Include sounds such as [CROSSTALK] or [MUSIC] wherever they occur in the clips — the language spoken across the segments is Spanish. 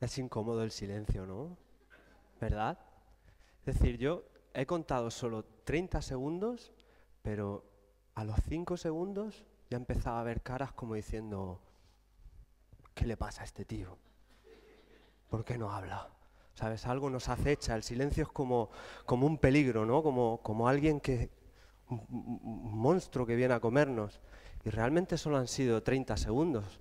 Es incómodo el silencio, ¿no? ¿Verdad? Es decir, yo he contado solo 30 segundos, pero a los 5 segundos ya empezaba a ver caras como diciendo, ¿qué le pasa a este tío? ¿Por qué no habla? ¿Sabes? Algo nos acecha, el silencio es como, como un peligro, ¿no? Como, como alguien que, un monstruo que viene a comernos. Y realmente solo han sido 30 segundos.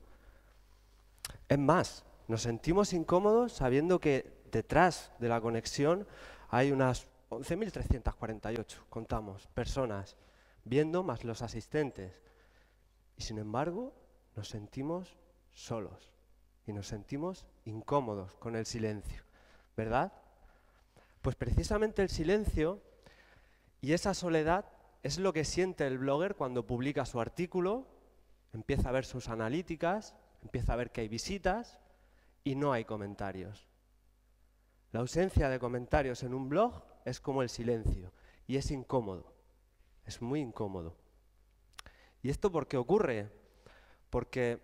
Es más, nos sentimos incómodos sabiendo que detrás de la conexión hay unas 11.348, contamos, personas viendo más los asistentes. Y sin embargo, nos sentimos solos y nos sentimos incómodos con el silencio, ¿verdad? Pues precisamente el silencio y esa soledad es lo que siente el blogger cuando publica su artículo, empieza a ver sus analíticas, empieza a ver que hay visitas, y no hay comentarios. La ausencia de comentarios en un blog es como el silencio y es incómodo, es muy incómodo. ¿Y esto por qué ocurre? Porque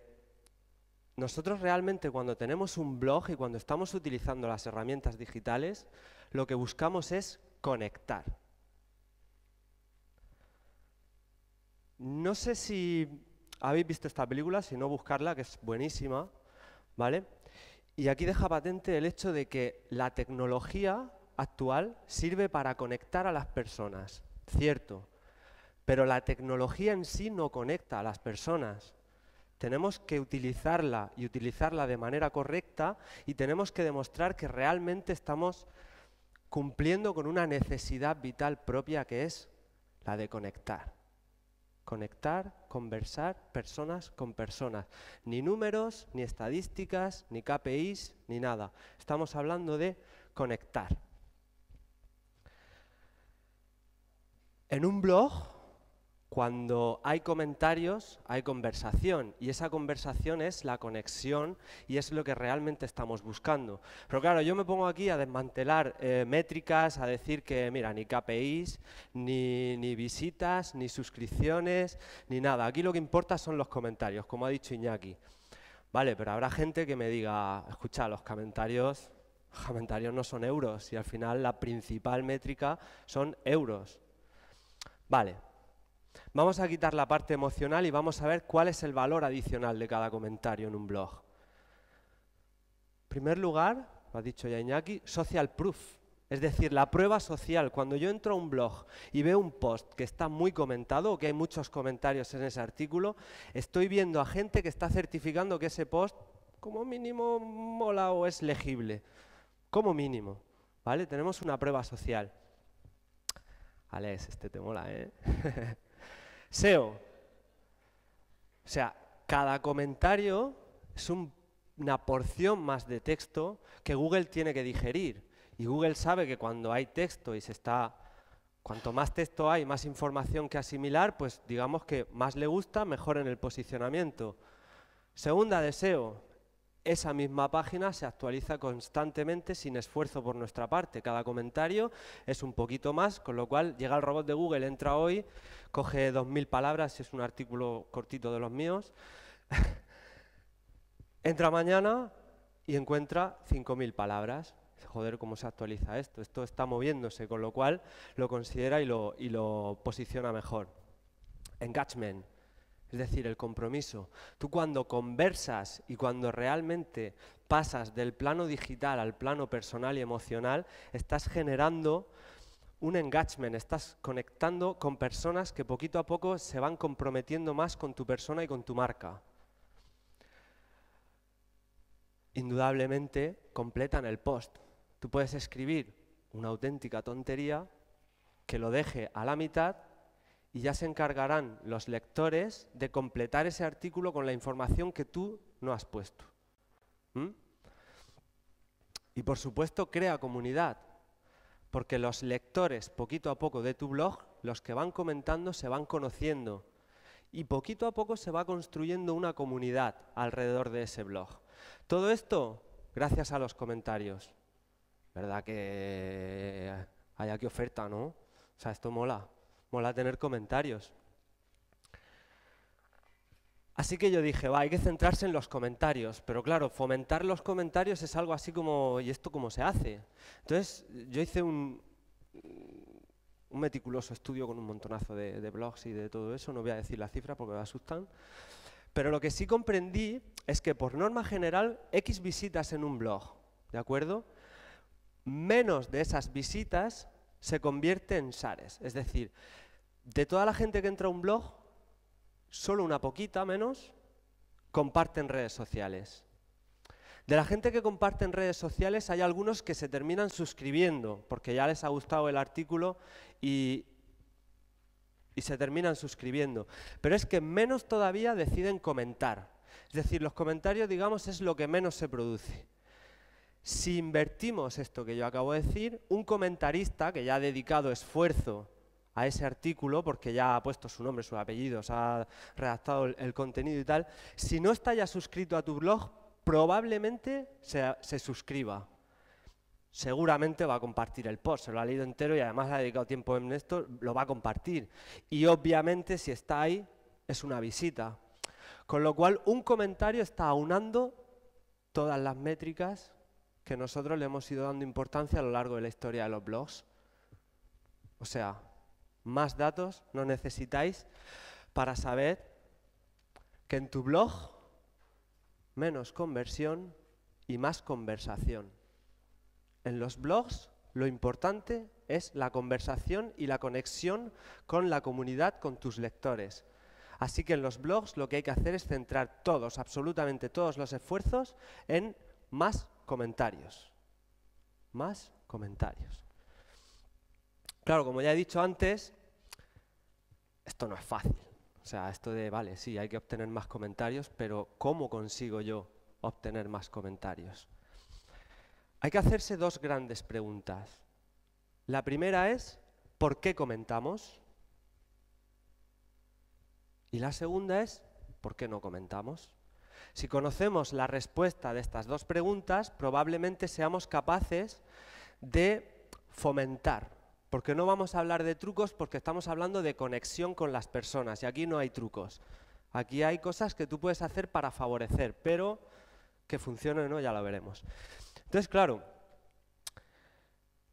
nosotros realmente cuando tenemos un blog y cuando estamos utilizando las herramientas digitales, lo que buscamos es conectar. No sé si habéis visto esta película, si no buscarla, que es buenísima, ¿vale? Y aquí deja patente el hecho de que la tecnología actual sirve para conectar a las personas, cierto, pero la tecnología en sí no conecta a las personas. Tenemos que utilizarla y utilizarla de manera correcta y tenemos que demostrar que realmente estamos cumpliendo con una necesidad vital propia que es la de conectar. Conectar, conversar personas con personas. Ni números, ni estadísticas, ni KPIs, ni nada. Estamos hablando de conectar. En un blog cuando hay comentarios, hay conversación y esa conversación es la conexión y es lo que realmente estamos buscando. Pero claro, yo me pongo aquí a desmantelar eh, métricas, a decir que, mira, ni KPIs, ni, ni visitas, ni suscripciones, ni nada. Aquí lo que importa son los comentarios, como ha dicho Iñaki. Vale, pero habrá gente que me diga, escucha, los comentarios, los comentarios no son euros y al final la principal métrica son euros. Vale, Vamos a quitar la parte emocional y vamos a ver cuál es el valor adicional de cada comentario en un blog. En primer lugar, lo ha dicho ya social proof, es decir, la prueba social. Cuando yo entro a un blog y veo un post que está muy comentado o que hay muchos comentarios en ese artículo, estoy viendo a gente que está certificando que ese post como mínimo mola o es legible. Como mínimo. ¿Vale? Tenemos una prueba social. Alex, este te mola, ¿eh? [LAUGHS] SEO. O sea, cada comentario es una porción más de texto que Google tiene que digerir. Y Google sabe que cuando hay texto y se está... Cuanto más texto hay, más información que asimilar, pues digamos que más le gusta, mejor en el posicionamiento. Segunda deseo, esa misma página se actualiza constantemente sin esfuerzo por nuestra parte. Cada comentario es un poquito más, con lo cual llega el robot de Google, entra hoy, coge 2.000 palabras, es un artículo cortito de los míos, [LAUGHS] entra mañana y encuentra 5.000 palabras. Joder, cómo se actualiza esto. Esto está moviéndose, con lo cual lo considera y lo, y lo posiciona mejor. Engagement es decir, el compromiso. Tú cuando conversas y cuando realmente pasas del plano digital al plano personal y emocional, estás generando un engagement, estás conectando con personas que poquito a poco se van comprometiendo más con tu persona y con tu marca. Indudablemente completan el post. Tú puedes escribir una auténtica tontería que lo deje a la mitad y ya se encargarán los lectores de completar ese artículo con la información que tú no has puesto. ¿Mm? Y por supuesto, crea comunidad, porque los lectores poquito a poco de tu blog, los que van comentando, se van conociendo. Y poquito a poco se va construyendo una comunidad alrededor de ese blog. Todo esto gracias a los comentarios. ¿Verdad que hay aquí oferta, no? O sea, esto mola mola tener comentarios. Así que yo dije, va, hay que centrarse en los comentarios, pero claro, fomentar los comentarios es algo así como, ¿y esto cómo se hace? Entonces, yo hice un, meticuloso estudio con un montonazo de, blogs y de todo eso, no voy a decir la cifra porque me asustan, pero lo que sí comprendí es que por norma general, X visitas en un blog, ¿de acuerdo? Menos de esas visitas se convierte en SARES, es decir, de toda la gente que entra a un blog, solo una poquita menos comparten redes sociales. De la gente que comparte en redes sociales hay algunos que se terminan suscribiendo porque ya les ha gustado el artículo y, y se terminan suscribiendo. Pero es que menos todavía deciden comentar. Es decir, los comentarios, digamos, es lo que menos se produce. Si invertimos esto que yo acabo de decir, un comentarista que ya ha dedicado esfuerzo a ese artículo, porque ya ha puesto su nombre, sus apellidos, ha redactado el, contenido y tal, si no está ya suscrito a tu blog, probablemente se, suscriba. Seguramente va a compartir el post, se lo ha leído entero y además le ha dedicado tiempo en esto, lo va a compartir. Y obviamente si está ahí, es una visita. Con lo cual, un comentario está aunando todas las métricas que nosotros le hemos ido dando importancia a lo largo de la historia de los blogs. O sea, más datos no necesitáis para saber que en tu blog menos conversión y más conversación. En los blogs lo importante es la conversación y la conexión con la comunidad, con tus lectores. Así que en los blogs lo que hay que hacer es centrar todos, absolutamente todos los esfuerzos en más comentarios. Más comentarios. Claro, como ya he dicho antes, esto no es fácil. O sea, esto de, vale, sí, hay que obtener más comentarios, pero ¿cómo consigo yo obtener más comentarios? Hay que hacerse dos grandes preguntas. La primera es, ¿por qué comentamos? Y la segunda es, ¿por qué no comentamos? Si conocemos la respuesta de estas dos preguntas, probablemente seamos capaces de fomentar porque no vamos a hablar de trucos porque estamos hablando de conexión con las personas y aquí no hay trucos. Aquí hay cosas que tú puedes hacer para favorecer, pero que funcione o no ya lo veremos. Entonces, claro,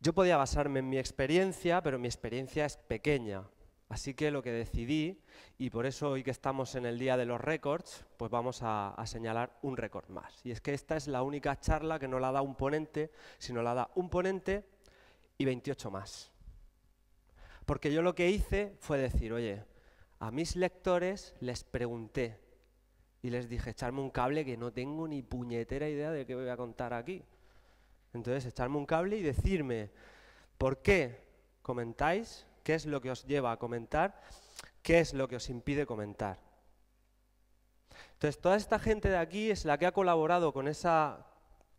yo podía basarme en mi experiencia, pero mi experiencia es pequeña. Así que lo que decidí, y por eso hoy que estamos en el Día de los Récords, pues vamos a señalar un récord más. Y es que esta es la única charla que no la da un ponente, sino la da un ponente y 28 más. Porque yo lo que hice fue decir, oye, a mis lectores les pregunté y les dije, echarme un cable que no tengo ni puñetera idea de qué voy a contar aquí. Entonces, echarme un cable y decirme, ¿por qué comentáis? ¿Qué es lo que os lleva a comentar? ¿Qué es lo que os impide comentar? Entonces, toda esta gente de aquí es la que ha colaborado con esa,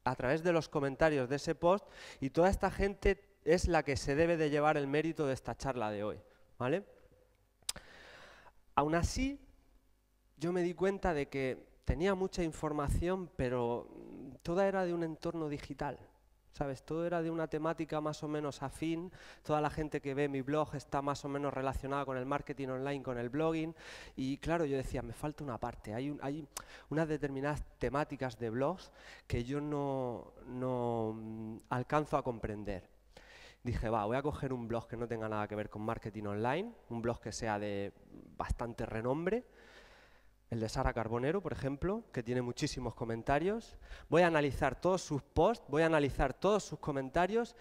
a través de los comentarios de ese post, y toda esta gente es la que se debe de llevar el mérito de esta charla de hoy. ¿vale? Aún así, yo me di cuenta de que tenía mucha información, pero toda era de un entorno digital. ¿Sabes? Todo era de una temática más o menos afín. Toda la gente que ve mi blog está más o menos relacionada con el marketing online, con el blogging. Y claro, yo decía, me falta una parte. Hay, hay unas determinadas temáticas de blogs que yo no, no mm, alcanzo a comprender dije, va, voy a coger un blog que no tenga nada que ver con marketing online, un blog que sea de bastante renombre, el de Sara Carbonero, por ejemplo, que tiene muchísimos comentarios. Voy a analizar todos sus posts, voy a analizar todos sus comentarios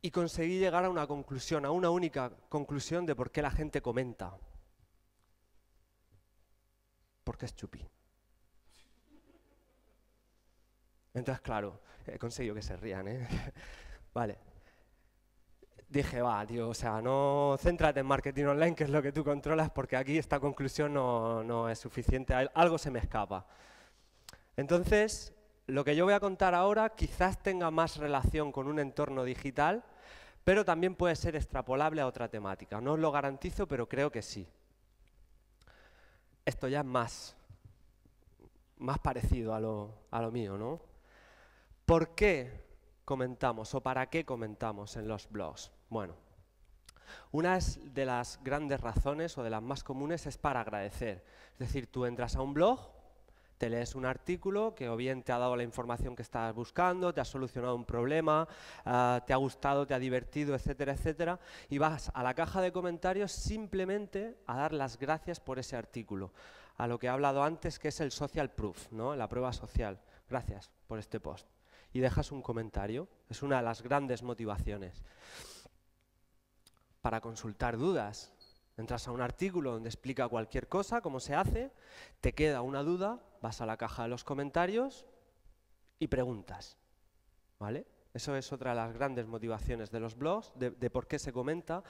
y conseguí llegar a una conclusión, a una única conclusión de por qué la gente comenta. Porque es chupi. Entonces, claro, he conseguido que se rían, ¿eh? [LAUGHS] vale dije, va, tío, o sea, no céntrate en marketing online, que es lo que tú controlas, porque aquí esta conclusión no, es suficiente, algo se me escapa. Entonces, lo que yo voy a contar ahora quizás tenga más relación con un entorno digital, pero también puede ser extrapolable a otra temática. No os lo garantizo, pero creo que sí. Esto ya es más, más parecido a lo, a lo mío, ¿no? ¿Por qué comentamos o para qué comentamos en los blogs? Bueno, una de las grandes razones o de las más comunes es para agradecer. Es decir, tú entras a un blog, te lees un artículo que o bien te ha dado la información que estabas buscando, te ha solucionado un problema, ah, te ha gustado, te ha divertido, etcétera, etcétera, y vas a la caja de comentarios simplemente a dar las gracias por ese artículo, a lo que he hablado antes que es el social proof, ¿no? la prueba social. Gracias por este post. Y dejas un comentario, es una de las grandes motivaciones para consultar dudas. Entras a un artículo donde explica cualquier cosa, cómo se hace, te queda una duda, vas a la caja de los comentarios y preguntas. ¿Vale? Eso es otra de las grandes motivaciones de los blogs, de, por qué se comenta.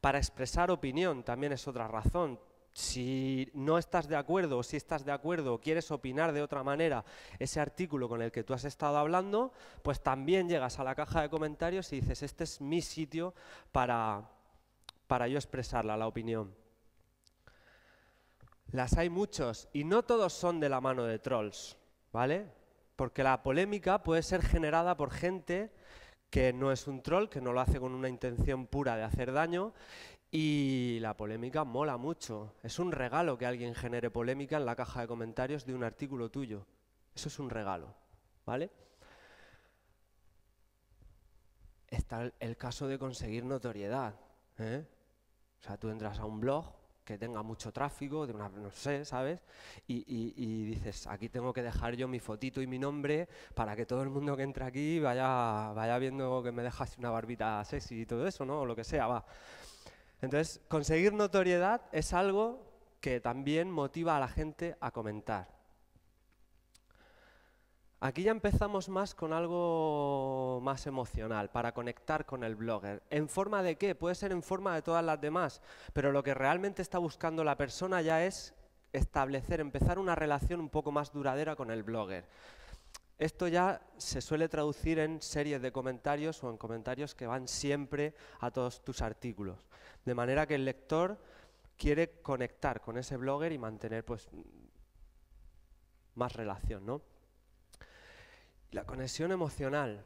Para expresar opinión también es otra razón. Si no estás de acuerdo o si estás de acuerdo o quieres opinar de otra manera ese artículo con el que tú has estado hablando, pues también llegas a la caja de comentarios y dices, este es mi sitio para, para yo expresarla, la opinión. Las hay muchos y no todos son de la mano de trolls, ¿vale? Porque la polémica puede ser generada por gente que no es un troll, que no lo hace con una intención pura de hacer daño y la polémica mola mucho. Es un regalo que alguien genere polémica en la caja de comentarios de un artículo tuyo. Eso es un regalo, ¿vale? Está el caso de conseguir notoriedad. ¿eh? O sea, tú entras a un blog que tenga mucho tráfico, de una, no sé, ¿sabes? Y, dices, aquí tengo que dejar yo mi fotito y mi nombre para que todo el mundo que entra aquí vaya, vaya viendo que me dejas una barbita sexy y todo eso, ¿no? O lo que sea, va. Entonces, conseguir notoriedad es algo que también motiva a la gente a comentar. Aquí ya empezamos más con algo más emocional, para conectar con el blogger. ¿En forma de qué? Puede ser en forma de todas las demás, pero lo que realmente está buscando la persona ya es establecer, empezar una relación un poco más duradera con el blogger. Esto ya se suele traducir en series de comentarios o en comentarios que van siempre a todos tus artículos. De manera que el lector quiere conectar con ese blogger y mantener pues, más relación, ¿no? La conexión emocional.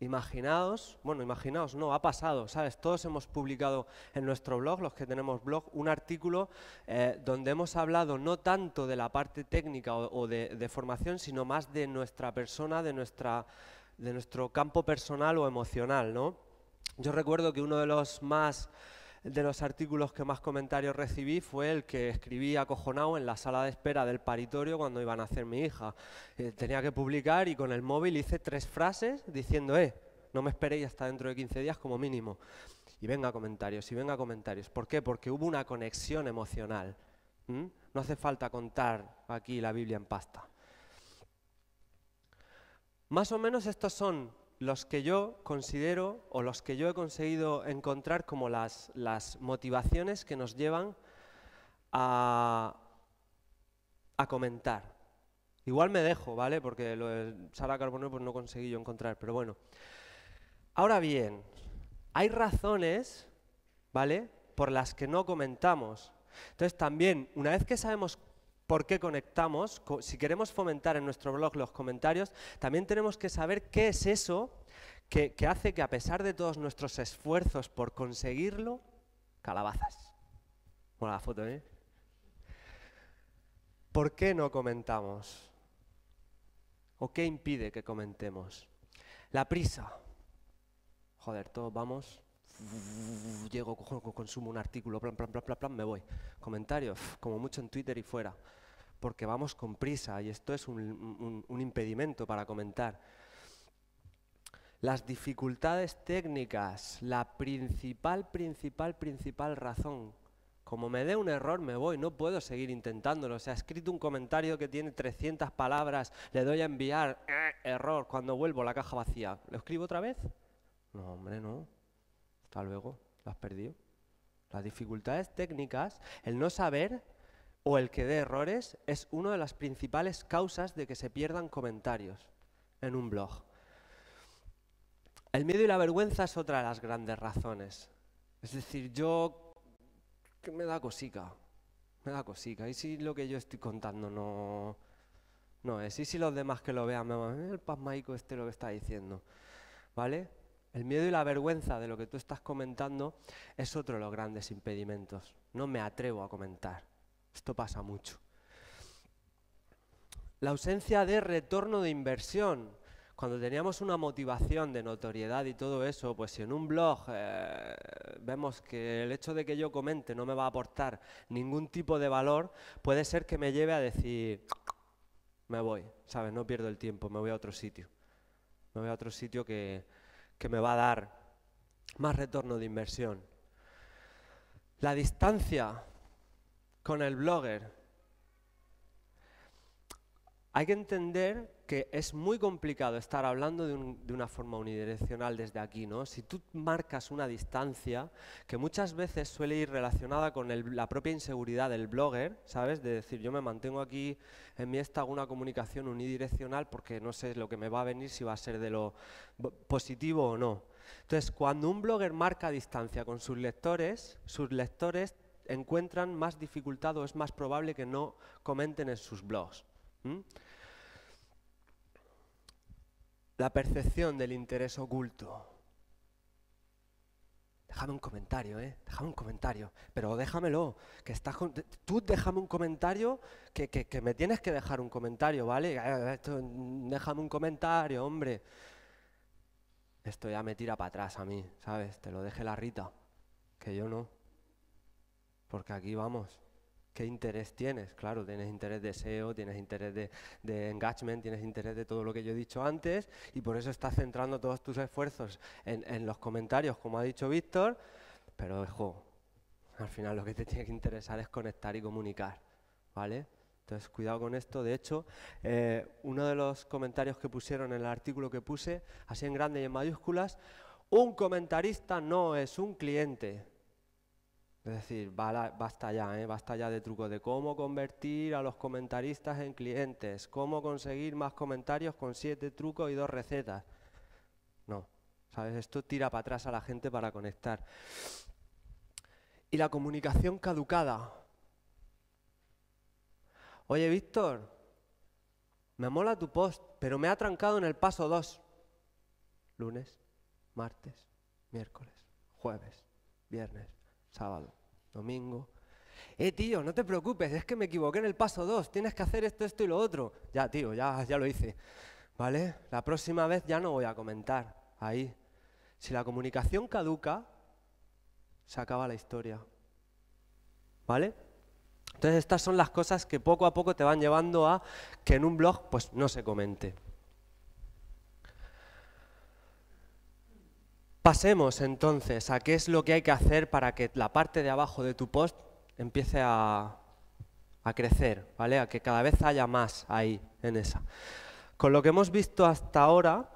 Imaginaos, bueno, imaginaos, no, ha pasado, ¿sabes? Todos hemos publicado en nuestro blog, los que tenemos blog, un artículo eh, donde hemos hablado no tanto de la parte técnica o, de, de, formación, sino más de nuestra persona, de, nuestra, de nuestro campo personal o emocional, ¿no? Yo recuerdo que uno de los más de los artículos que más comentarios recibí fue el que escribí acojonado en la sala de espera del paritorio cuando iban a hacer mi hija. Eh, tenía que publicar y con el móvil hice tres frases diciendo, eh, no me esperéis hasta dentro de 15 días como mínimo. Y venga comentarios, y venga comentarios. ¿Por qué? Porque hubo una conexión emocional. No hace falta contar aquí la Biblia en pasta. Más o menos estos son los que yo considero o los que yo he conseguido encontrar como las, las motivaciones que nos llevan a, a comentar. Igual me dejo, ¿vale? Porque lo de Sara Carbonero pues, no conseguí yo encontrar, pero bueno. Ahora bien, hay razones, ¿vale? Por las que no comentamos. Entonces también, una vez que sabemos ¿Por qué conectamos. Si queremos fomentar en nuestro blog los comentarios, también tenemos que saber qué es eso que, que hace que a pesar de todos nuestros esfuerzos por conseguirlo, calabazas. Mola la foto, ¿eh? ¿Por qué no comentamos? ¿O qué impide que comentemos? La prisa. Joder, todos vamos llego, consumo un artículo, plan, plan, plan, plan, me voy. Comentarios, como mucho en Twitter y fuera, porque vamos con prisa y esto es un, impedimento para comentar. Las dificultades técnicas, la principal, principal, principal razón. Como me dé un error, me voy, no puedo seguir intentándolo. O sea, escrito un comentario que tiene 300 palabras, le doy a enviar, eh, error, cuando vuelvo la caja vacía. ¿Lo escribo otra vez? No, hombre, no. Hasta luego, lo has perdido. Las dificultades técnicas, el no saber o el que dé errores es una de las principales causas de que se pierdan comentarios en un blog. El miedo y la vergüenza es otra de las grandes razones. Es decir, yo que me da cosica, me da cosica. ¿Y si lo que yo estoy contando no, no es? ¿Y si los demás que lo vean me van a el pasmaico este lo que está diciendo? ¿Vale? El miedo y la vergüenza de lo que tú estás comentando es otro de los grandes impedimentos. No me atrevo a comentar. Esto pasa mucho. La ausencia de retorno de inversión. Cuando teníamos una motivación de notoriedad y todo eso, pues si en un blog eh, vemos que el hecho de que yo comente no me va a aportar ningún tipo de valor, puede ser que me lleve a decir, me voy, ¿sabes? No pierdo el tiempo, me voy a otro sitio. Me voy a otro sitio que, que me va a dar más retorno de inversión. La distancia con el blogger. Hay que entender que es muy complicado estar hablando de, una forma unidireccional desde aquí, ¿no? Si tú marcas una distancia que muchas veces suele ir relacionada con la propia inseguridad del blogger, ¿sabes? De decir, yo me mantengo aquí en mi esta una comunicación unidireccional porque no sé lo que me va a venir si va a ser de lo positivo o no. Entonces, cuando un blogger marca distancia con sus lectores, sus lectores encuentran más dificultad o es más probable que no comenten en sus blogs la percepción del interés oculto. Déjame un comentario, ¿eh? Déjame un comentario. Pero déjamelo. Que estás Tú déjame un comentario que, que, me tienes que dejar un comentario, ¿vale? Eh, déjame un comentario, hombre. Esto ya me tira para atrás a mí, ¿sabes? Te lo deje la Rita. Que yo no. Porque aquí vamos. ¿Qué interés tienes? Claro, tienes interés de SEO, tienes interés de, engagement, tienes interés de todo lo que yo he dicho antes y por eso estás centrando todos tus esfuerzos en, los comentarios, como ha dicho Víctor, pero ojo, al final lo que te tiene que interesar es conectar y comunicar, ¿vale? Entonces, cuidado con esto. De hecho, eh, uno de los comentarios que pusieron en el artículo que puse, así en grande y en mayúsculas, un comentarista no es un cliente. Es decir, basta ya, ¿eh? basta ya de trucos de cómo convertir a los comentaristas en clientes, cómo conseguir más comentarios con siete trucos y dos recetas. No, ¿sabes? Esto tira para atrás a la gente para conectar. Y la comunicación caducada. Oye, Víctor, me mola tu post, pero me ha trancado en el paso dos. Lunes, martes, miércoles, jueves, viernes sábado, domingo. Eh, tío, no te preocupes, es que me equivoqué en el paso 2, tienes que hacer esto, esto y lo otro. Ya, tío, ya, ya lo hice. ¿Vale? La próxima vez ya no voy a comentar ahí. Si la comunicación caduca, se acaba la historia. ¿Vale? Entonces estas son las cosas que poco a poco te van llevando a que en un blog pues no se comente. Pasemos entonces a qué es lo que hay que hacer para que la parte de abajo de tu post empiece a, crecer, ¿vale? A que cada vez haya más ahí en esa. Con lo que hemos visto hasta ahora,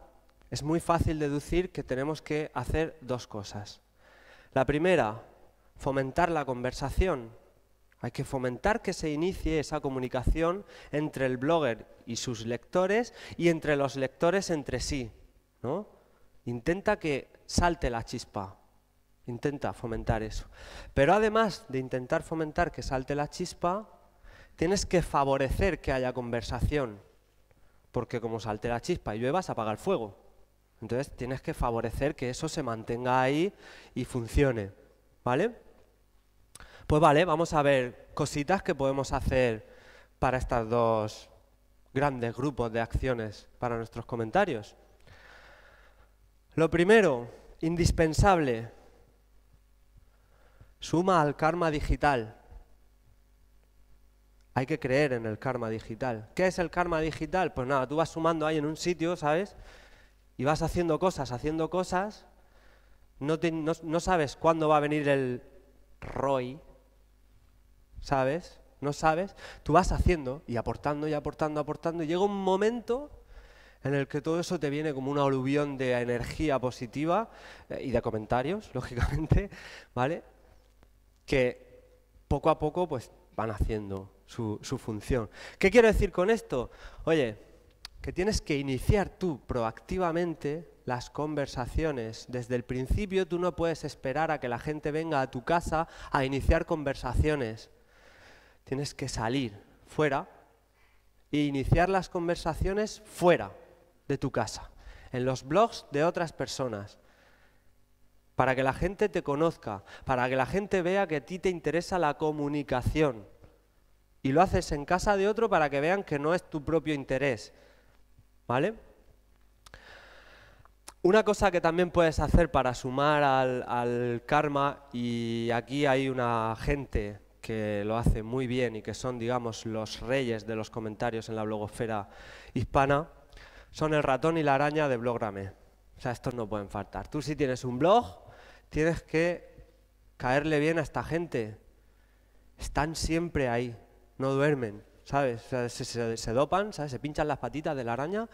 es muy fácil deducir que tenemos que hacer dos cosas. La primera, fomentar la conversación. Hay que fomentar que se inicie esa comunicación entre el blogger y sus lectores y entre los lectores entre sí. ¿no? Intenta que salte la chispa, intenta fomentar eso. Pero además de intentar fomentar que salte la chispa, tienes que favorecer que haya conversación, porque como salte la chispa y lluevas a apaga el fuego. Entonces tienes que favorecer que eso se mantenga ahí y funcione, ¿vale? Pues vale, vamos a ver cositas que podemos hacer para estos dos grandes grupos de acciones para nuestros comentarios. Lo primero, indispensable, suma al karma digital. Hay que creer en el karma digital. ¿Qué es el karma digital? Pues nada, tú vas sumando ahí en un sitio, ¿sabes? Y vas haciendo cosas, haciendo cosas. No, sabes cuándo va a venir el ROI, ¿sabes? No sabes. Tú vas haciendo y aportando y aportando, aportando. Y llega un momento en el que todo eso te viene como un aluvión de energía positiva eh, y de comentarios, [LAUGHS] lógicamente, ¿vale? Que poco a poco pues van haciendo su, su función. ¿Qué quiero decir con esto? Oye, que tienes que iniciar tú proactivamente las conversaciones. Desde el principio tú no puedes esperar a que la gente venga a tu casa a iniciar conversaciones. Tienes que salir fuera e iniciar las conversaciones fuera de tu casa, en los blogs de otras personas, para que la gente te conozca, para que la gente vea que a ti te interesa la comunicación. Y lo haces en casa de otro para que vean que no es tu propio interés. ¿Vale? Una cosa que también puedes hacer para sumar al, al karma, y aquí hay una gente que lo hace muy bien y que son, digamos, los reyes de los comentarios en la blogosfera hispana, son el ratón y la araña de Blograme. O sea, estos no pueden faltar. Tú si tienes un blog, tienes que caerle bien a esta gente. Están siempre ahí, no duermen, ¿sabes? se, dopan, ¿sabes? Se pinchan las patitas de la araña,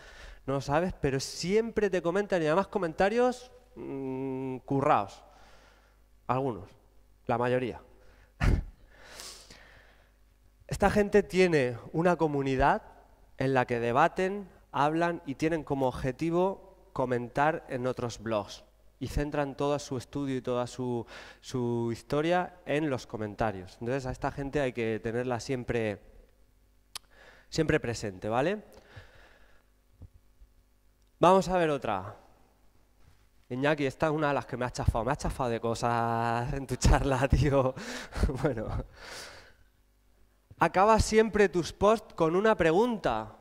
no lo sabes, pero siempre te comentan y además comentarios mm, currados. Algunos, la mayoría. [LAUGHS] Esta gente tiene una comunidad en la que debaten, hablan y tienen como objetivo comentar en otros blogs y centran todo su estudio y toda su, historia en los comentarios. Entonces a esta gente hay que tenerla siempre, siempre presente, ¿vale? Vamos a ver otra. Iñaki, esta es una de las que me ha chafado. Me ha chafado de cosas en tu charla, [LAUGHS] tío. bueno. Acaba siempre tus posts con una pregunta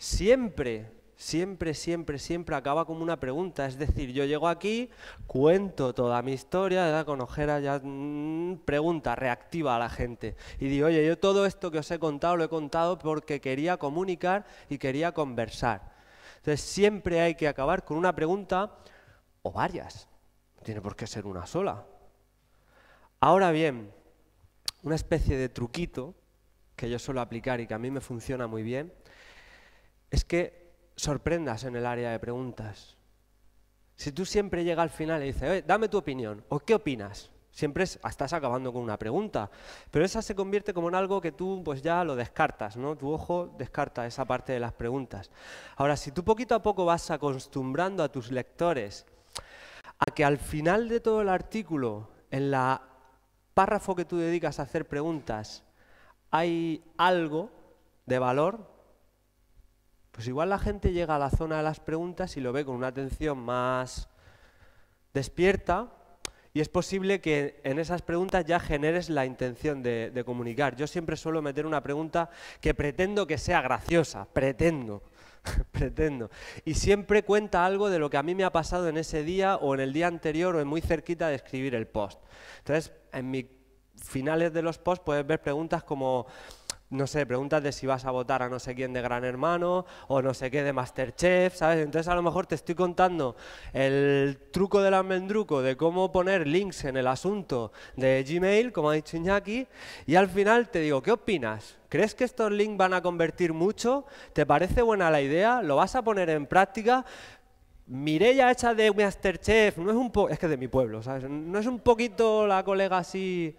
siempre, siempre, siempre, siempre acaba como una pregunta. Es decir, yo llego aquí, cuento toda mi historia, de con ojeras, ya mm, pregunta, reactiva a la gente. Y digo, oye, yo todo esto que os he contado lo he contado porque quería comunicar y quería conversar. Entonces siempre hay que acabar con una pregunta o varias. No tiene por qué ser una sola. Ahora bien, una especie de truquito que yo suelo aplicar y que a mí me funciona muy bien es que sorprendas en el área de preguntas. Si tú siempre llegas al final y dices, dame tu opinión, o qué opinas, siempre estás acabando con una pregunta, pero esa se convierte como en algo que tú pues ya lo descartas, ¿no? Tu ojo descarta esa parte de las preguntas. Ahora, si tú poquito a poco vas acostumbrando a tus lectores a que al final de todo el artículo, en la párrafo que tú dedicas a hacer preguntas, hay algo de valor, pues igual la gente llega a la zona de las preguntas y lo ve con una atención más despierta y es posible que en esas preguntas ya generes la intención de, comunicar. Yo siempre suelo meter una pregunta que pretendo que sea graciosa, pretendo, [LAUGHS] pretendo. Y siempre cuenta algo de lo que a mí me ha pasado en ese día o en el día anterior o en muy cerquita de escribir el post. Entonces, en mis finales de los posts puedes ver preguntas como no sé, preguntas de si vas a votar a no sé quién de Gran Hermano o no sé qué de Masterchef, ¿sabes? Entonces a lo mejor te estoy contando el truco del almendruco de cómo poner links en el asunto de Gmail, como ha dicho Iñaki, y al final te digo, ¿qué opinas? ¿Crees que estos links van a convertir mucho? ¿Te parece buena la idea? ¿Lo vas a poner en práctica? ya hecha de Masterchef, no es un es que de mi pueblo, ¿sabes? No es un poquito la colega así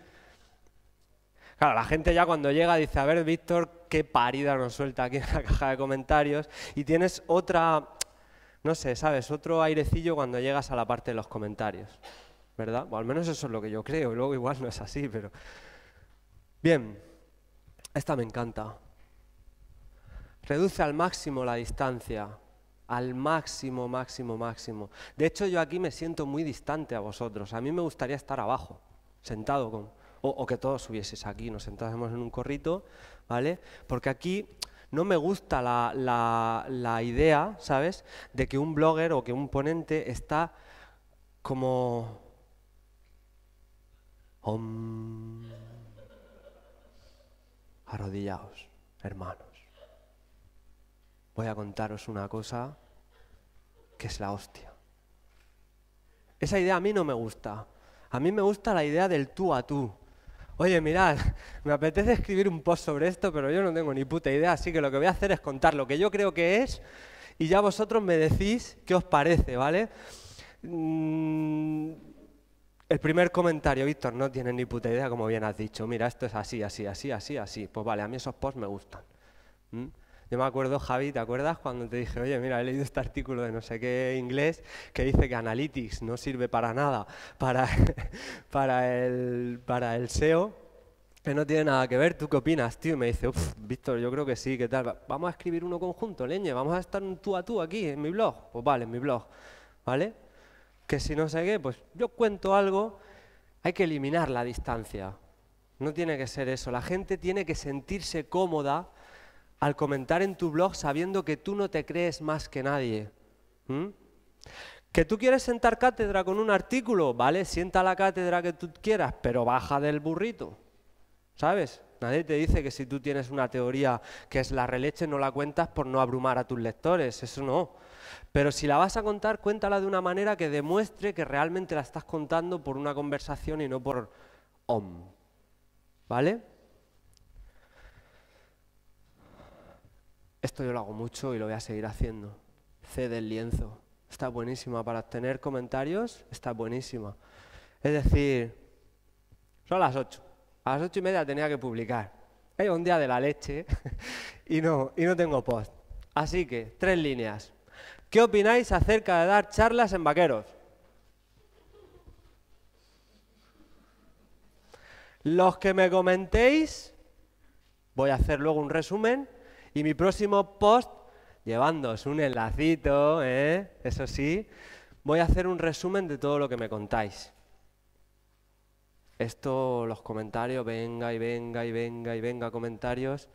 Claro, la gente ya cuando llega dice, a ver, Víctor, qué parida nos suelta aquí en la [LAUGHS] caja de comentarios. Y tienes otra, no sé, ¿sabes? Otro airecillo cuando llegas a la parte de los comentarios. ¿Verdad? O al menos eso es lo que yo creo. luego igual no es así, pero... Bien, esta me encanta. Reduce al máximo la distancia. Al máximo, máximo, máximo. De hecho, yo aquí me siento muy distante a vosotros. A mí me gustaría estar abajo, sentado con o, que todos subieses aquí, nos sentásemos en un corrito, ¿vale? Porque aquí no me gusta la, idea, ¿sabes?, de que un blogger o que un ponente está como... Arrodillados, hermanos. Voy a contaros una cosa que es la hostia. Esa idea a mí no me gusta. A mí me gusta la idea del tú a tú, oye, mirad, [LAUGHS] me apetece escribir un post sobre esto, pero yo no tengo ni puta idea, así que lo que voy a hacer es contar lo que yo creo que es y ya vosotros me decís qué os parece, ¿vale? Mm, el primer comentario, Víctor, no tienes ni puta idea, como bien has dicho. Mira, esto es así, así, así, así, así. Pues vale, a mí esos posts me gustan. ¿Mm? Yo me acuerdo, Javi, ¿te acuerdas cuando te dije, oye, mira, he leído este artículo de no sé qué inglés que dice que Analytics no sirve para nada, para, [LAUGHS] para, el, para el SEO? que no tiene nada que ver, ¿tú qué opinas, tío? Y me dice, uff, Víctor, yo creo que sí, ¿qué tal? Vamos a escribir uno conjunto, leñe, vamos a estar tú a tú aquí, en mi blog. Pues vale, en mi blog, ¿vale? Que si no sé qué, pues yo cuento algo, hay que eliminar la distancia. No tiene que ser eso, la gente tiene que sentirse cómoda al comentar en tu blog sabiendo que tú no te crees más que nadie. ¿Mm? Que tú quieres sentar cátedra con un artículo, ¿vale? Sienta la cátedra que tú quieras, pero baja del burrito. ¿Sabes? Nadie te dice que si tú tienes una teoría que es la releche, no la cuentas por no abrumar a tus lectores, eso no. Pero si la vas a contar, cuéntala de una manera que demuestre que realmente la estás contando por una conversación y no por om. ¿Vale? Esto yo lo hago mucho y lo voy a seguir haciendo. Cede el lienzo. Está buenísima. Para obtener comentarios, está buenísima. Es decir, son las ocho. A las ocho y media tenía que publicar. Hay un día de la leche [LAUGHS] y no, y no tengo post. Así que, tres líneas. ¿Qué opináis acerca de dar charlas en vaqueros? Los que me comentéis, voy a hacer luego un resumen y mi próximo post, llevándoos un enlacito, ¿eh? eso sí, voy a hacer un resumen de todo lo que me contáis. Esto, los comentarios, venga y venga y venga y venga comentarios.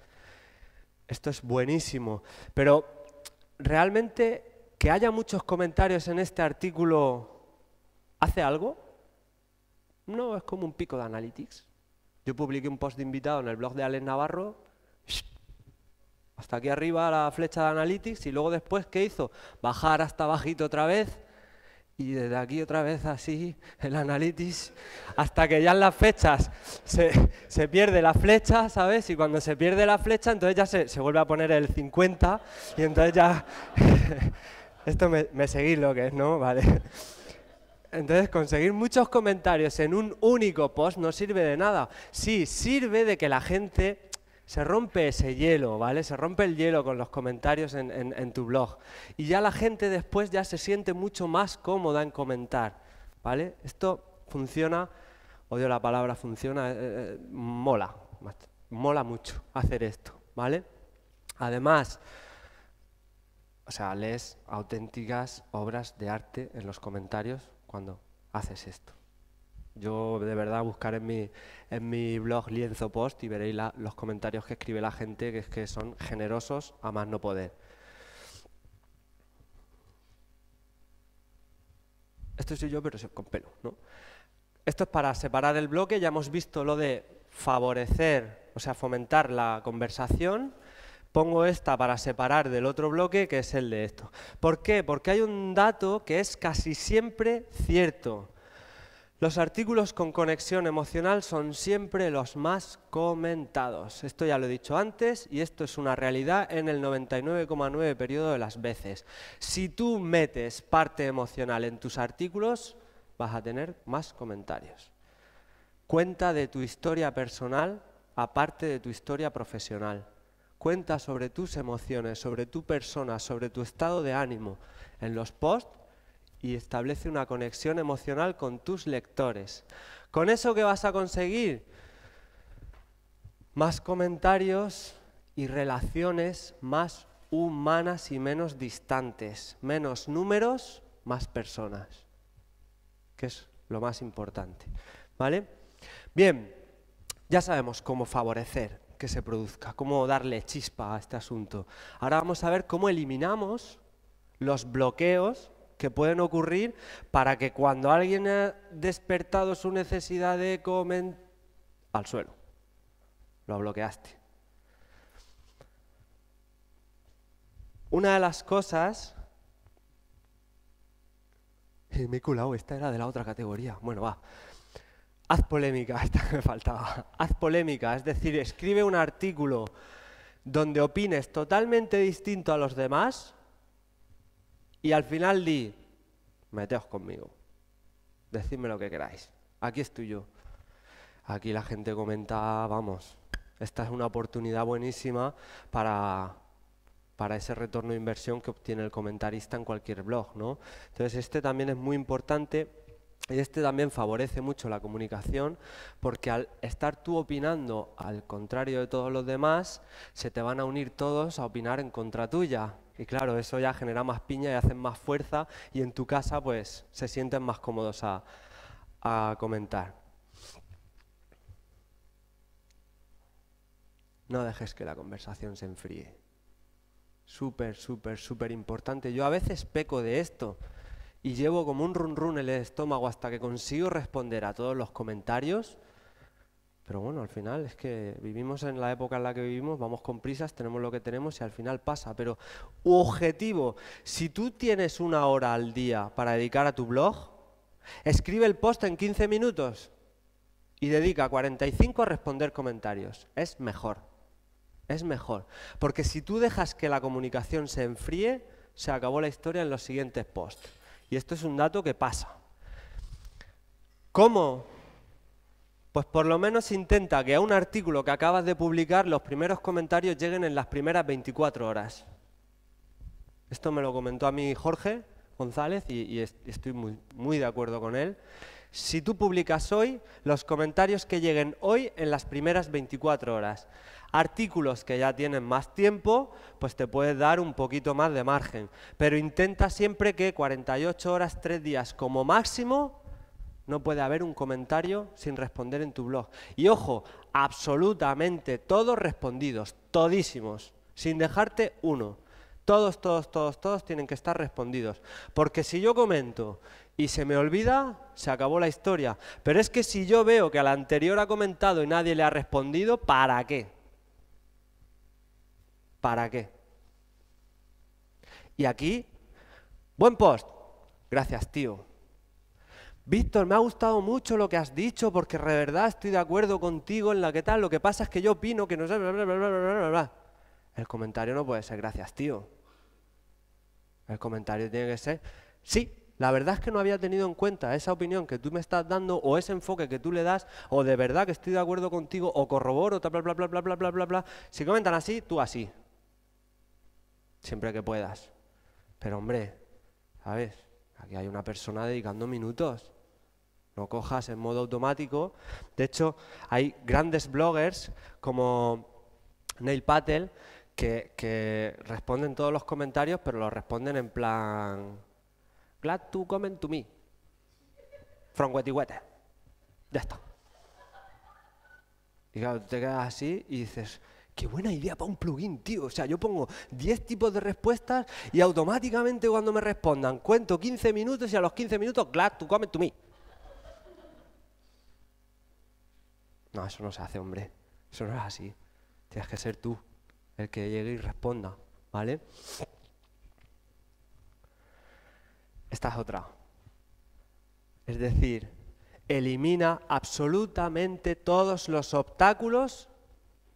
Esto es buenísimo. Pero realmente que haya muchos comentarios en este artículo, ¿hace algo? No, es como un pico de analytics. Yo publiqué un post de invitado en el blog de Alex Navarro hasta aquí arriba la flecha de Analytics y luego después, ¿qué hizo? Bajar hasta bajito otra vez y desde aquí otra vez así el Analytics hasta que ya en las fechas se, pierde la flecha, ¿sabes? Y cuando se pierde la flecha entonces ya se, vuelve a poner el 50 y entonces ya... [LAUGHS] Esto me, me seguís lo que es, ¿no? Vale. Entonces, conseguir muchos comentarios en un único post no sirve de nada. Sí, sirve de que la gente se rompe ese hielo, ¿vale? Se rompe el hielo con los comentarios en, tu blog. Y ya la gente después ya se siente mucho más cómoda en comentar, ¿vale? Esto funciona, odio la palabra funciona, eh, eh, mola, mola mucho hacer esto, ¿vale? Además, o sea, lees auténticas obras de arte en los comentarios cuando haces esto. Yo de verdad buscar en mi, blog Lienzo Post y veréis los comentarios que escribe la gente, que es que son generosos a más no poder. Esto soy yo, pero con pelo. ¿no? Esto es para separar el bloque, ya hemos visto lo de favorecer, o sea, fomentar la conversación. Pongo esta para separar del otro bloque, que es el de esto. ¿Por qué? Porque hay un dato que es casi siempre cierto. Los artículos con conexión emocional son siempre los más comentados. Esto ya lo he dicho antes y esto es una realidad en el 99,9 periodo de las veces. Si tú metes parte emocional en tus artículos, vas a tener más comentarios. Cuenta de tu historia personal aparte de tu historia profesional. Cuenta sobre tus emociones, sobre tu persona, sobre tu estado de ánimo. En los posts y establece una conexión emocional con tus lectores. Con eso qué vas a conseguir más comentarios y relaciones más humanas y menos distantes, menos números, más personas, que es lo más importante, ¿vale? Bien, ya sabemos cómo favorecer que se produzca, cómo darle chispa a este asunto. Ahora vamos a ver cómo eliminamos los bloqueos que pueden ocurrir para que cuando alguien ha despertado su necesidad de comer al suelo, lo bloqueaste. Una de las cosas... [LAUGHS] Me he culado, esta era de la otra categoría. Bueno, va. Haz polémica, [LAUGHS] esta me faltaba. Haz polémica, es decir, escribe un artículo donde opines totalmente distinto a los demás y al final di, meteos conmigo, decidme lo que queráis, aquí estoy yo. Aquí la gente comenta, vamos, esta es una oportunidad buenísima para, para ese retorno de inversión que obtiene el comentarista en cualquier blog. ¿no? Entonces, este también es muy importante y este también favorece mucho la comunicación porque al estar tú opinando al contrario de todos los demás, se te van a unir todos a opinar en contra tuya. Y claro, eso ya genera más piña y hacen más fuerza y en tu casa pues se sienten más cómodos a, a comentar. No dejes que la conversación se enfríe. Súper, súper, súper importante. Yo a veces peco de esto y llevo como un run run en el estómago hasta que consigo responder a todos los comentarios pero bueno, al final es que vivimos en la época en la que vivimos, vamos con prisas, tenemos lo que tenemos y al final pasa. Pero objetivo, si tú tienes una hora al día para dedicar a tu blog, escribe el post en 15 minutos y dedica 45 a responder comentarios. Es mejor, es mejor. Porque si tú dejas que la comunicación se enfríe, se acabó la historia en los siguientes posts. Y esto es un dato que pasa. ¿Cómo pues por lo menos intenta que a un artículo que acabas de publicar los primeros comentarios lleguen en las primeras 24 horas. Esto me lo comentó a mí Jorge González y, estoy muy, muy de acuerdo con él. Si tú publicas hoy, los comentarios que lleguen hoy en las primeras 24 horas. Artículos que ya tienen más tiempo, pues te puedes dar un poquito más de margen. Pero intenta siempre que 48 horas, 3 días como máximo, no puede haber un comentario sin responder en tu blog. Y ojo, absolutamente todos respondidos, todísimos, sin dejarte uno. Todos, todos, todos, todos tienen que estar respondidos. Porque si yo comento y se me olvida, se acabó la historia. Pero es que si yo veo que al anterior ha comentado y nadie le ha respondido, ¿para qué? ¿Para qué? Y aquí, buen post. Gracias, tío. Víctor, me ha gustado mucho lo que has dicho porque de verdad estoy de acuerdo contigo en la que tal. Lo que pasa es que yo opino que no sé. Bla, bla, bla, bla, bla, El comentario no puede ser gracias, tío. El comentario tiene que ser, sí, la verdad es que no había tenido en cuenta esa opinión que tú me estás dando o ese enfoque que tú le das o de verdad que estoy de acuerdo contigo o corroboro, bla, bla, bla, bla, bla, bla, bla, bla. Si comentan así, tú así. Siempre que puedas. Pero hombre, ¿sabes? Aquí hay una persona dedicando minutos no cojas en modo automático. De hecho, hay grandes bloggers como Neil Patel que, responden todos los comentarios, pero los responden en plan glad to comment to me from wetter. Ya está. Y claro, te quedas así y dices, qué buena idea para un plugin, tío. O sea, yo pongo 10 tipos de respuestas y automáticamente cuando me respondan cuento 15 minutos y a los 15 minutos glad to comment to me. No, eso no se hace, hombre. Eso no es así. Tienes que ser tú el que llegue y responda, ¿vale? Esta es otra. Es decir, elimina absolutamente todos los obstáculos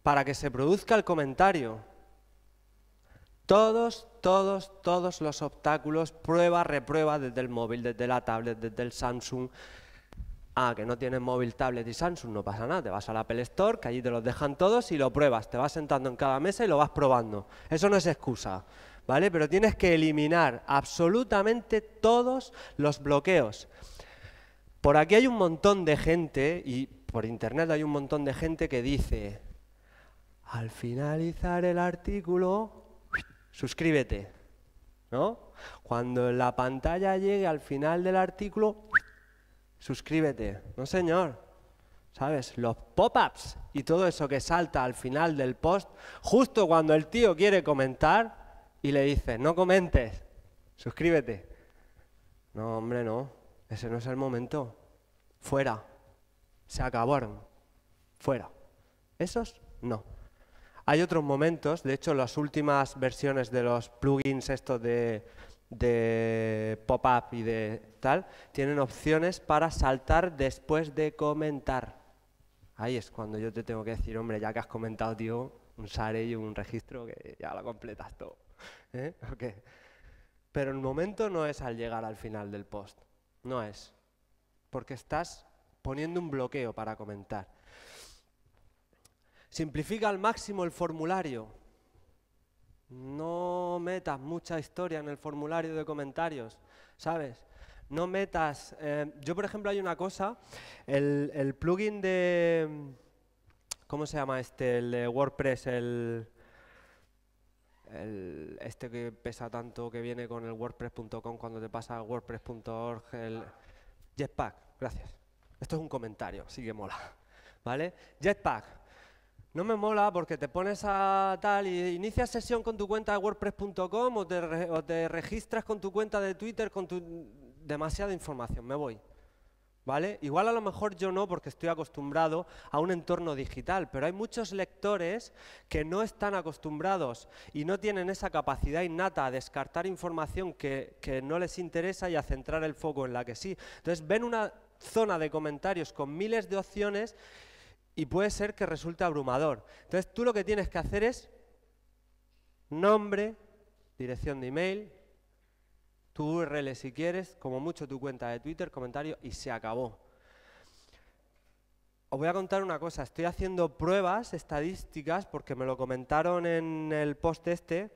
para que se produzca el comentario. Todos, todos, todos los obstáculos, prueba, reprueba, desde el móvil, desde la tablet, desde el Samsung, Ah, que no tienes móvil, tablet y Samsung, no pasa nada, te vas a la Apple Store, que allí te los dejan todos y lo pruebas, te vas sentando en cada mesa y lo vas probando. Eso no es excusa, ¿vale? Pero tienes que eliminar absolutamente todos los bloqueos. Por aquí hay un montón de gente, y por internet hay un montón de gente que dice, al finalizar el artículo, suscríbete, ¿no? Cuando la pantalla llegue al final del artículo, suscríbete. No, señor. ¿Sabes? Los pop-ups y todo eso que salta al final del post, justo cuando el tío quiere comentar y le dice, no comentes, suscríbete. No, hombre, no. Ese no es el momento. Fuera. Se acabaron. Fuera. Esos no. Hay otros momentos, de hecho las últimas versiones de los plugins estos de, de pop-up y de tal, tienen opciones para saltar después de comentar. Ahí es cuando yo te tengo que decir, hombre, ya que has comentado, tío, un SARE y un registro, que ya lo completas todo. [LAUGHS] ¿eh? [LAUGHS] Pero el momento no es al llegar al final del post, no es. Porque estás poniendo un bloqueo para comentar. Simplifica al máximo el formulario, no metas mucha historia en el formulario de comentarios, ¿sabes? No metas... Eh, yo, por ejemplo, hay una cosa, el, plugin de... ¿Cómo se llama este? El de WordPress, el... este que pesa tanto, que viene con el WordPress.com cuando te pasa a WordPress.org, el Jetpack, gracias. Esto es un comentario, sí que mola. ¿Vale? Jetpack, no me mola porque te pones a tal y inicias sesión con tu cuenta de wordpress.com o, te registras con tu cuenta de Twitter con tu... demasiada información, me voy. ¿Vale? Igual a lo mejor yo no porque estoy acostumbrado a un entorno digital, pero hay muchos lectores que no están acostumbrados y no tienen esa capacidad innata a descartar información que, que no les interesa y a centrar el foco en la que sí. Entonces ven una zona de comentarios con miles de opciones y puede ser que resulte abrumador. Entonces tú lo que tienes que hacer es nombre, dirección de email, tu URL si quieres, como mucho tu cuenta de Twitter, comentario y se acabó. Os voy a contar una cosa, estoy haciendo pruebas estadísticas porque me lo comentaron en el post este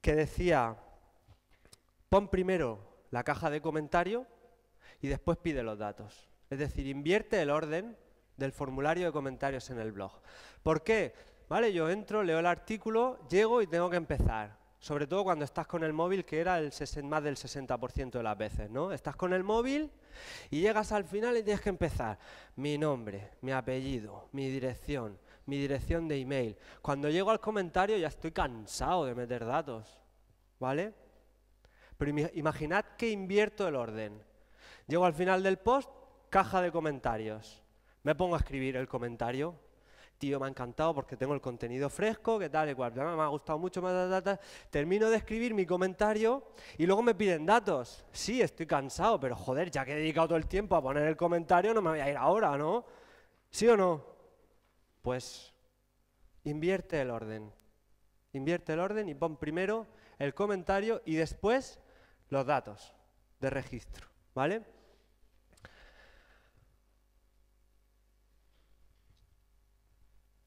que decía, pon primero la caja de comentario y después pide los datos. Es decir, invierte el orden del formulario de comentarios en el blog. ¿Por qué? ¿Vale? Yo entro, leo el artículo, llego y tengo que empezar. Sobre todo cuando estás con el móvil, que era el más del 60% de las veces, ¿no? Estás con el móvil y llegas al final y tienes que empezar. Mi nombre, mi apellido, mi dirección, mi dirección de email. Cuando llego al comentario ya estoy cansado de meter datos, ¿vale? Pero imaginad que invierto el orden. Llego al final del post, caja de comentarios. Me pongo a escribir el comentario. Tío, me ha encantado porque tengo el contenido fresco, que tal Me ha gustado mucho. más Termino de escribir mi comentario y luego me piden datos. Sí, estoy cansado, pero joder, ya que he dedicado todo el tiempo a poner el comentario, no me voy a ir ahora, ¿no? ¿Sí o no? Pues invierte el orden. Invierte el orden y pon primero el comentario y después los datos de registro, ¿vale?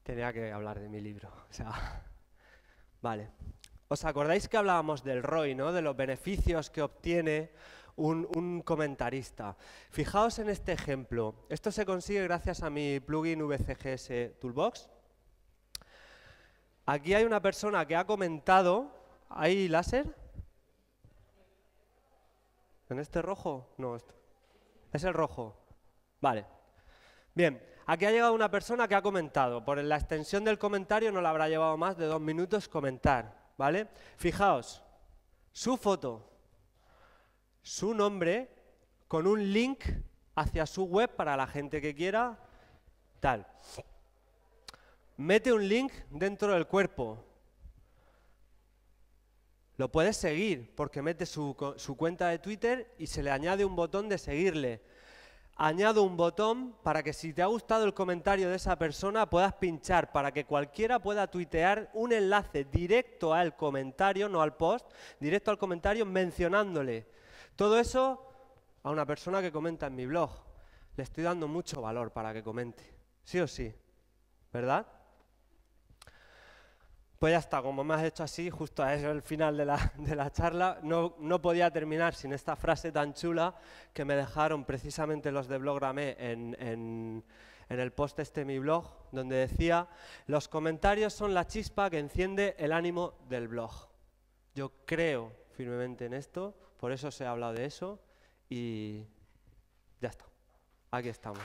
Tenía que hablar de mi libro. [LAUGHS] O sea, vale. ¿Os acordáis que hablábamos del ROI, ¿no? de los beneficios que obtiene un, un, comentarista? Fijaos en este ejemplo. Esto se consigue gracias a mi plugin VCGS Toolbox. Aquí hay una persona que ha comentado. ¿Hay láser? ¿En este rojo? No, es el rojo. Vale. Bien, Aquí ha llegado una persona que ha comentado. Por la extensión del comentario no le habrá llevado más de dos minutos comentar, ¿vale? Fijaos, su foto, su nombre, con un link hacia su web para la gente que quiera, tal. Mete un link dentro del cuerpo. Lo puedes seguir porque mete su cuenta de Twitter y se le añade un botón de seguirle añado un botón para que si te ha gustado el comentario de esa persona puedas pinchar para que cualquiera pueda tuitear un enlace directo al comentario, no al post, directo al comentario mencionándole. Todo eso a una persona que comenta en mi blog. Le estoy dando mucho valor para que comente, sí o sí, ¿verdad? Pues ya está, como me has hecho así, justo a eso el final de la, [LAUGHS] de la charla, no, podía terminar sin esta frase tan chula que me dejaron precisamente los de Blogramé en, en, el post este mi blog, donde decía, los comentarios son la chispa que enciende el ánimo del blog. Yo creo firmemente en esto, por eso se ha hablado de eso y ya está, aquí estamos.